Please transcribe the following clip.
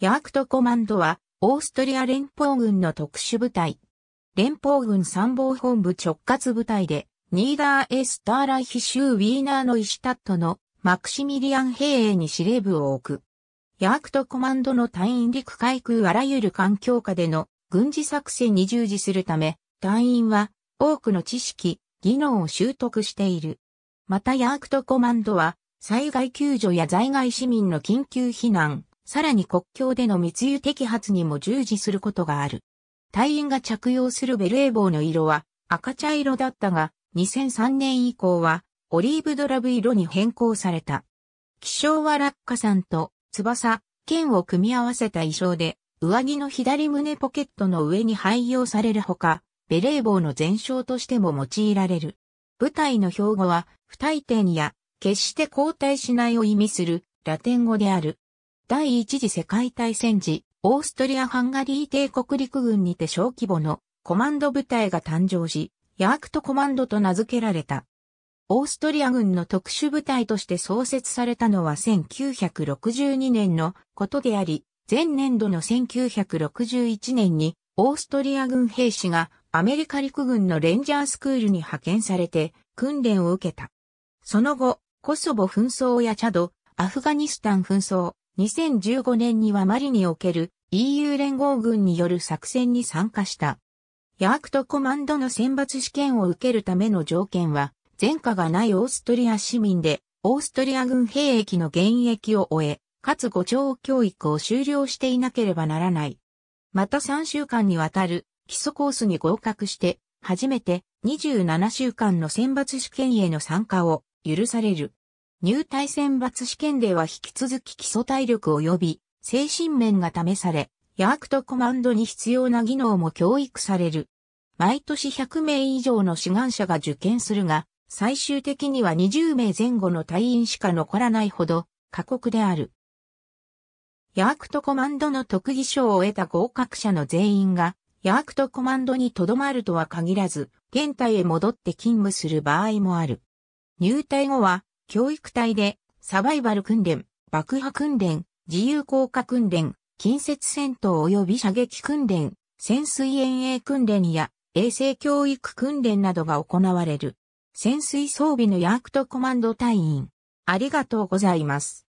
ヤークトコマンドは、オーストリア連邦軍の特殊部隊。連邦軍参謀本部直轄部隊で、ニーダーエスターライヒ州ウィーナーのイシュタットのマクシミリアン兵営に司令部を置く。ヤークトコマンドの隊員陸海空あらゆる環境下での軍事作戦に従事するため、隊員は多くの知識、技能を習得している。またヤークトコマンドは災害救助や在外市民の緊急避難、さらに国境での密輸摘発にも従事することがある。隊員が着用するベレー帽の色は赤茶色だったが、2003年以降はオリーブドラブ色に変更された。気象は落下山と翼、剣を組み合わせた衣装で、上着の左胸ポケットの上に配用されるほか、ベレー帽の前哨としても用いられる。舞台の標語は、不退転や、決して後退しないを意味するラテン語である。第一次世界大戦時、オーストリア・ハンガリー帝国陸軍にて小規模のコマンド部隊が誕生し、ヤークトコマンドと名付けられた。オーストリア軍の特殊部隊として創設されたのは1962年のことであり、前年度の1961年にオーストリア軍兵士がアメリカ陸軍のレンジャースクールに派遣されて訓練を受けた。その後、コソボ紛争やチャド、アフガニスタン紛争、2015年にはマリにおける EU 連合軍による作戦に参加した。ヤークトコマンドの選抜試験を受けるための条件は、前科がないオーストリア市民で、オーストリア軍兵役の現役を終え、かつ誤長教育を終了していなければならない。また3週間にわたる基礎コースに合格して、初めて27週間の選抜試験への参加を許される。入隊選抜試験では引き続き基礎体力及び精神面が試され、ヤークトコマンドに必要な技能も教育される。毎年100名以上の志願者が受験するが、最終的には20名前後の隊員しか残らないほど過酷である。ヤークトコマンドの特技賞を得た合格者の全員が、ヤークトコマンドに留まるとは限らず、現隊へ戻って勤務する場合もある。入隊後は、教育隊で、サバイバル訓練、爆破訓練、自由降下訓練、近接戦闘及び射撃訓練、潜水遠泳訓練や衛生教育訓練などが行われる。潜水装備のヤークトコマンド隊員。ありがとうございます。